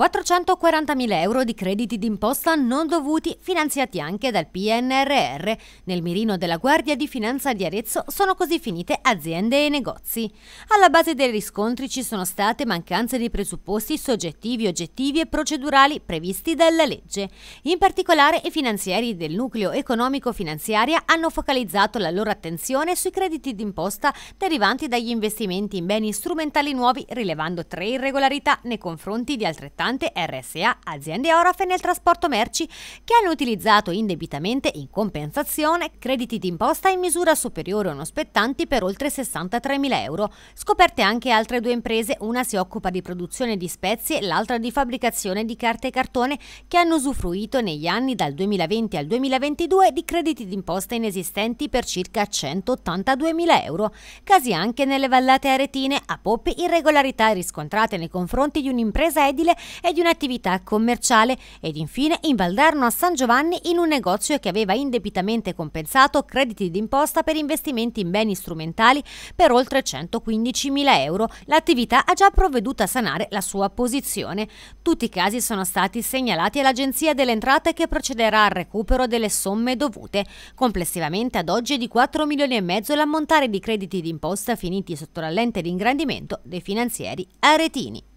440.000 euro di crediti d'imposta non dovuti, finanziati anche dal PNRR. Nel mirino della Guardia di Finanza di Arezzo sono così finite aziende e negozi. Alla base dei riscontri ci sono state mancanze di presupposti soggettivi, oggettivi e procedurali previsti dalla legge. In particolare i finanzieri del nucleo economico-finanziaria hanno focalizzato la loro attenzione sui crediti d'imposta derivanti dagli investimenti in beni strumentali nuovi, rilevando tre irregolarità nei confronti di altrettanti importante RSA aziende orofe nel trasporto merci che hanno utilizzato indebitamente in compensazione crediti d'imposta in misura superiore o non spettanti per oltre 63.000 euro. Scoperte anche altre due imprese, una si occupa di produzione di spezie, l'altra di fabbricazione di carta e cartone che hanno usufruito negli anni dal 2020 al 2022 di crediti d'imposta inesistenti per circa 182.000 euro. Casi anche nelle vallate aretine, a Poppi irregolarità riscontrate nei confronti di un'impresa edile e di un'attività commerciale ed infine in Valdarno a San Giovanni in un negozio che aveva indebitamente compensato crediti d'imposta per investimenti in beni strumentali per oltre 115.000 euro. L'attività ha già provveduto a sanare la sua posizione. Tutti i casi sono stati segnalati all'Agenzia delle Entrate che procederà al recupero delle somme dovute. Complessivamente ad oggi è di 4 milioni e mezzo l'ammontare di crediti d'imposta finiti sotto la lente di ingrandimento dei finanzieri aretini.